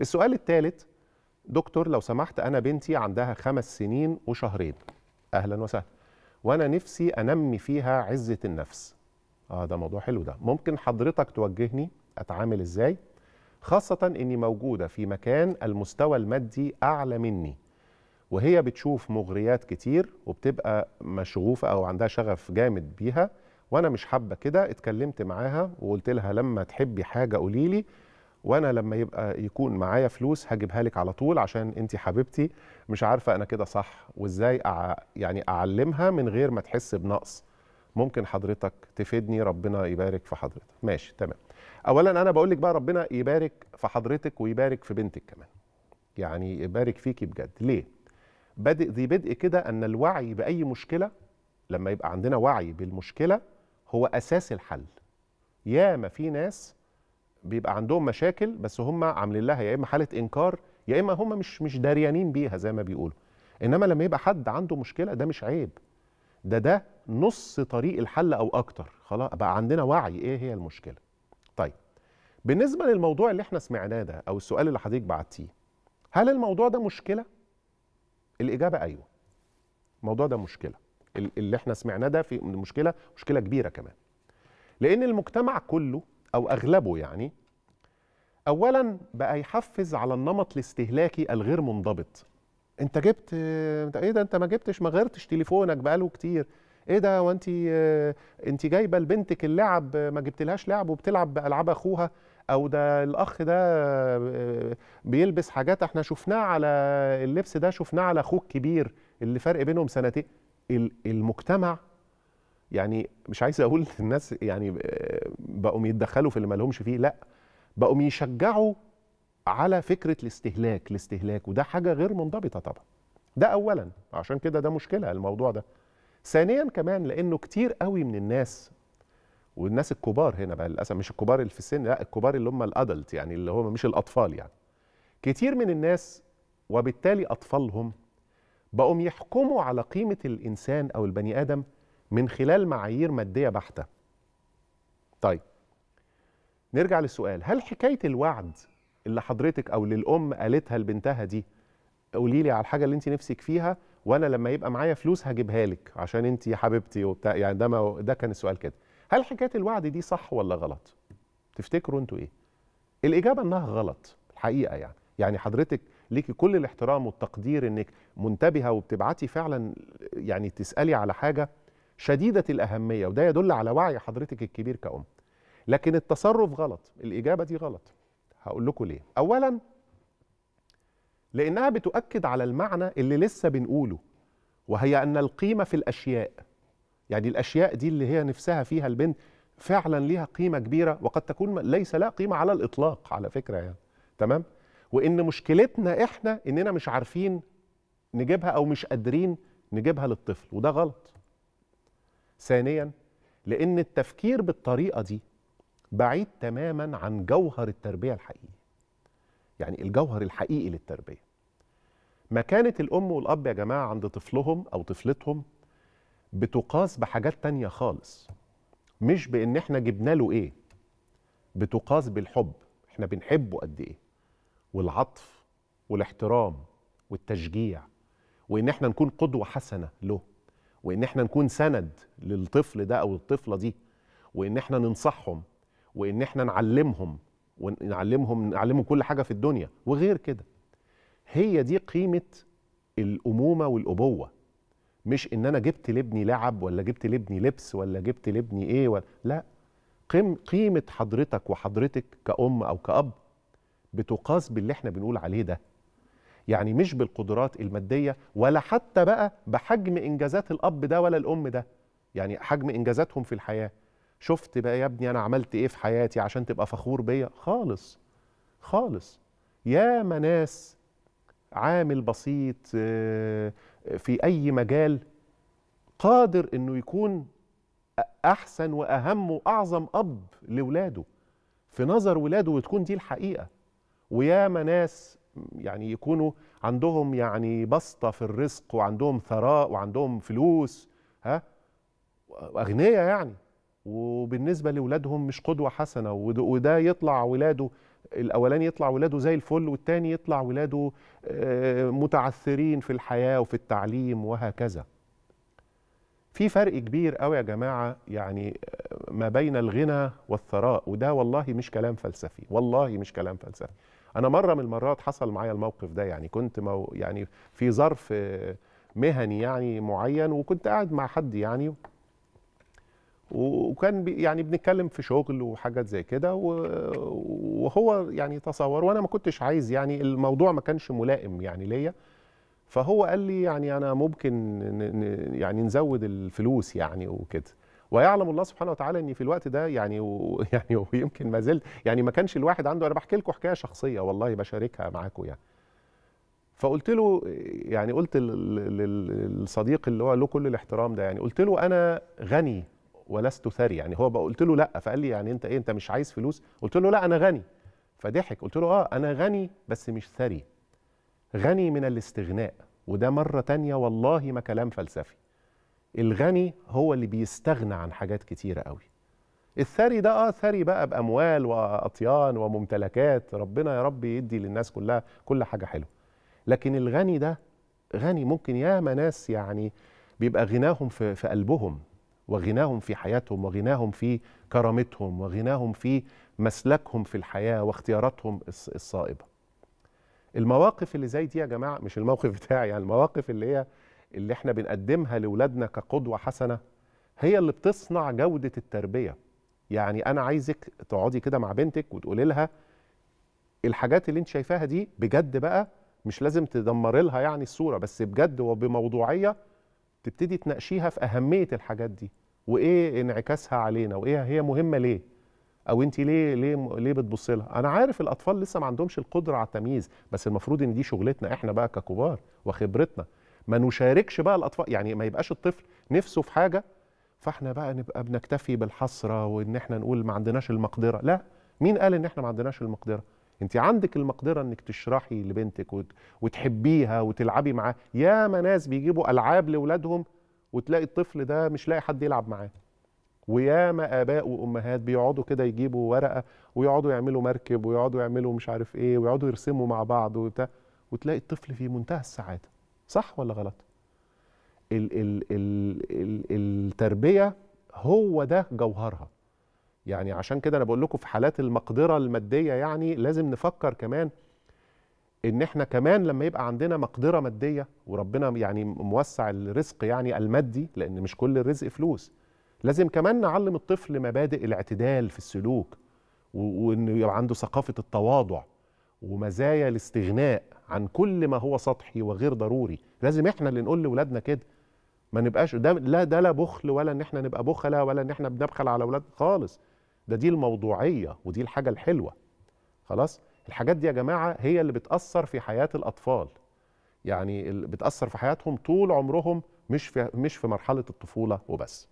السؤال الثالث دكتور لو سمحت انا بنتي عندها خمس سنين وشهرين اهلا وسهلا وانا نفسي انمي فيها عزه النفس اه ده موضوع حلو ده ممكن حضرتك توجهني اتعامل ازاي خاصه اني موجوده في مكان المستوى المادي اعلى مني وهي بتشوف مغريات كتير وبتبقى مشغوفه او عندها شغف جامد بيها وانا مش حابه كده اتكلمت معاها وقلت لها لما تحبي حاجه قولي لي وانا لما يبقى يكون معايا فلوس هجيبها لك على طول عشان انت حبيبتي مش عارفه انا كده صح وازاي أع... يعني اعلمها من غير ما تحس بنقص ممكن حضرتك تفيدني ربنا يبارك في حضرتك ماشي تمام اولا انا بقول لك بقى ربنا يبارك في حضرتك ويبارك في بنتك كمان يعني يبارك فيكي بجد ليه بادئ ذي بدء كده ان الوعي باي مشكله لما يبقى عندنا وعي بالمشكله هو اساس الحل ياما في ناس بيبقى عندهم مشاكل بس هم عاملين لها يا اما حاله انكار يا اما هم مش مش داريانين بيها زي ما بيقولوا انما لما يبقى حد عنده مشكله ده مش عيب ده ده نص طريق الحل او اكتر خلاص بقى عندنا وعي ايه هي المشكله طيب بالنسبه للموضوع اللي احنا سمعناه ده او السؤال اللي حضرتك بعتيه هل الموضوع ده مشكله الاجابه ايوه الموضوع ده مشكله اللي احنا سمعناه ده في مشكله مشكله كبيره كمان لان المجتمع كله أو أغلبه يعني أولا بقى يحفز على النمط الاستهلاكي الغير منضبط انت جبت ايه ده انت ما جبتش ما غيرتش تليفونك بقاله كتير ايه ده وانت آه، انت جايبه لبنتك اللعب ما جبتلهاش لعب وبتلعب بالعاب اخوها او ده الاخ ده آه، بيلبس حاجات احنا شفناه على اللبس ده شفناه على اخوك كبير اللي فرق بينهم سنتين المجتمع يعني مش عايز اقول الناس يعني آه، بقوا يتدخلوا في اللي ما لهمش فيه لا بقوا يشجعوا على فكره الاستهلاك الاستهلاك وده حاجه غير منضبطه طبعا ده اولا عشان كده ده مشكله الموضوع ده ثانيا كمان لانه كتير قوي من الناس والناس الكبار هنا بقى للاسف مش الكبار اللي في السن لا الكبار اللي هم الادلت يعني اللي هم مش الاطفال يعني كتير من الناس وبالتالي اطفالهم بقوا يحكموا على قيمه الانسان او البني ادم من خلال معايير مادية بحتة طيب نرجع للسؤال هل حكاية الوعد اللي حضرتك أو للأم قالتها لبنتها دي قولي لي على الحاجة اللي أنت نفسك فيها وأنا لما يبقى معايا فلوس هجيبها لك عشان أنت حبيبتي وبتاع يعني ده ما ده كان السؤال كده هل حكاية الوعد دي صح ولا غلط؟ تفتكروا أنتوا إيه؟ الإجابة إنها غلط الحقيقة يعني يعني حضرتك ليكي كل الاحترام والتقدير انك منتبهه وبتبعتي فعلا يعني تسالي على حاجه شديده الاهميه وده يدل على وعي حضرتك الكبير كأم لكن التصرف غلط الاجابه دي غلط هقول لكم ليه اولا لانها بتؤكد على المعنى اللي لسه بنقوله وهي ان القيمه في الاشياء يعني الاشياء دي اللي هي نفسها فيها البنت فعلا ليها قيمه كبيره وقد تكون ليس لها قيمه على الاطلاق على فكره يعني تمام وان مشكلتنا احنا اننا مش عارفين نجيبها او مش قادرين نجيبها للطفل وده غلط ثانيا لأن التفكير بالطريقة دي بعيد تماما عن جوهر التربية الحقيقي يعني الجوهر الحقيقي للتربية مكانة الأم والأب يا جماعة عند طفلهم أو طفلتهم بتقاس بحاجات تانية خالص مش بإن إحنا جبنا له إيه بتقاس بالحب إحنا بنحبه قد إيه والعطف والاحترام والتشجيع وإن إحنا نكون قدوة حسنة له وان احنا نكون سند للطفل ده او الطفله دي وان احنا ننصحهم وان احنا نعلمهم ونعلمهم نعلمهم كل حاجه في الدنيا وغير كده هي دي قيمه الامومه والابوه مش ان انا جبت لابني لعب ولا جبت لابني لبس ولا جبت لابني ايه ولا لا قيم قيمه حضرتك وحضرتك كأم او كأب بتقاس باللي احنا بنقول عليه ده يعني مش بالقدرات المادية ولا حتى بقى بحجم إنجازات الأب ده ولا الأم ده يعني حجم إنجازاتهم في الحياة شفت بقى يا ابني أنا عملت إيه في حياتي عشان تبقى فخور بيا خالص خالص يا ناس عامل بسيط آه، في أي مجال قادر إنه يكون أحسن وأهم وأعظم أب لولاده في نظر ولاده وتكون دي الحقيقة وياما ناس يعني يكونوا عندهم يعني بسطة في الرزق وعندهم ثراء وعندهم فلوس ها أغنية يعني وبالنسبة لأولادهم مش قدوة حسنة وده يطلع ولاده الأولاني يطلع ولاده زي الفل والتاني يطلع ولاده آه، متعثرين في الحياة وفي التعليم وهكذا في فرق كبير قوي يا جماعه يعني ما بين الغنى والثراء وده والله مش كلام فلسفي والله مش كلام فلسفي انا مره من المرات حصل معايا الموقف ده يعني كنت مو يعني في ظرف مهني يعني معين وكنت قاعد مع حد يعني وكان يعني بنتكلم في شغل وحاجات زي كده وهو يعني تصور وانا ما كنتش عايز يعني الموضوع ما كانش ملائم يعني ليا فهو قال لي يعني انا ممكن يعني نزود الفلوس يعني وكده ويعلم الله سبحانه وتعالى ان في الوقت ده يعني يعني ويمكن ما زلت يعني ما كانش الواحد عنده انا بحكي لكم حكايه شخصيه والله بشاركها معاكم يعني فقلت له يعني قلت للصديق اللي هو له كل الاحترام ده يعني قلت له انا غني ولست ثري يعني هو قلت له لا فقال لي يعني انت ايه انت مش عايز فلوس قلت له لا انا غني فضحك قلت له اه انا غني بس مش ثري غني من الاستغناء وده مرة تانية والله ما كلام فلسفي الغني هو اللي بيستغنى عن حاجات كتيرة قوي الثري ده اه ثري بقى باموال واطيان وممتلكات ربنا يا رب يدي للناس كلها كل حاجه حلوه لكن الغني ده غني ممكن ياما ناس يعني بيبقى غناهم في, في قلبهم وغناهم في حياتهم وغناهم في كرامتهم وغناهم في مسلكهم في الحياه واختياراتهم الصائبه المواقف اللي زي دي يا جماعه مش الموقف بتاعي يعني المواقف اللي هي اللي احنا بنقدمها لاولادنا كقدوه حسنه هي اللي بتصنع جوده التربيه يعني انا عايزك تقعدي كده مع بنتك وتقولي لها الحاجات اللي انت شايفاها دي بجد بقى مش لازم تدمري لها يعني الصوره بس بجد وبموضوعيه تبتدي تناقشيها في اهميه الحاجات دي وايه انعكاسها علينا وايه هي مهمه ليه او انت ليه ليه ليه بتبص لها انا عارف الاطفال لسه ما عندهمش القدره على التمييز بس المفروض ان دي شغلتنا احنا بقى ككبار وخبرتنا ما نشاركش بقى الاطفال يعني ما يبقاش الطفل نفسه في حاجه فاحنا بقى نبقى بنكتفي بالحسره وان احنا نقول ما عندناش المقدره لا مين قال ان احنا ما عندناش المقدره انت عندك المقدره انك تشرحي لبنتك وتحبيها وتلعبي معاها ياما ناس بيجيبوا العاب لاولادهم وتلاقي الطفل ده مش لاقي حد يلعب معاه وياما اباء وامهات بيقعدوا كده يجيبوا ورقه ويقعدوا يعملوا مركب ويقعدوا يعملوا مش عارف ايه ويقعدوا يرسموا مع بعض وبتاع وتلاقي الطفل في منتهى السعاده صح ولا غلط ال ال ال ال التربيه هو ده جوهرها يعني عشان كده انا بقول لكم في حالات المقدره الماديه يعني لازم نفكر كمان ان احنا كمان لما يبقى عندنا مقدره ماديه وربنا يعني موسع الرزق يعني المادي لان مش كل الرزق فلوس لازم كمان نعلم الطفل مبادئ الاعتدال في السلوك وانه يبقى عنده ثقافه التواضع ومزايا الاستغناء عن كل ما هو سطحي وغير ضروري لازم احنا اللي نقول لاولادنا كده ما نبقاش ده لا ده لا بخل ولا ان احنا نبقى بخلة ولا ان احنا بنبخل على اولادنا خالص ده دي الموضوعيه ودي الحاجه الحلوه خلاص الحاجات دي يا جماعه هي اللي بتاثر في حياه الاطفال يعني بتاثر في حياتهم طول عمرهم مش في مش في مرحله الطفوله وبس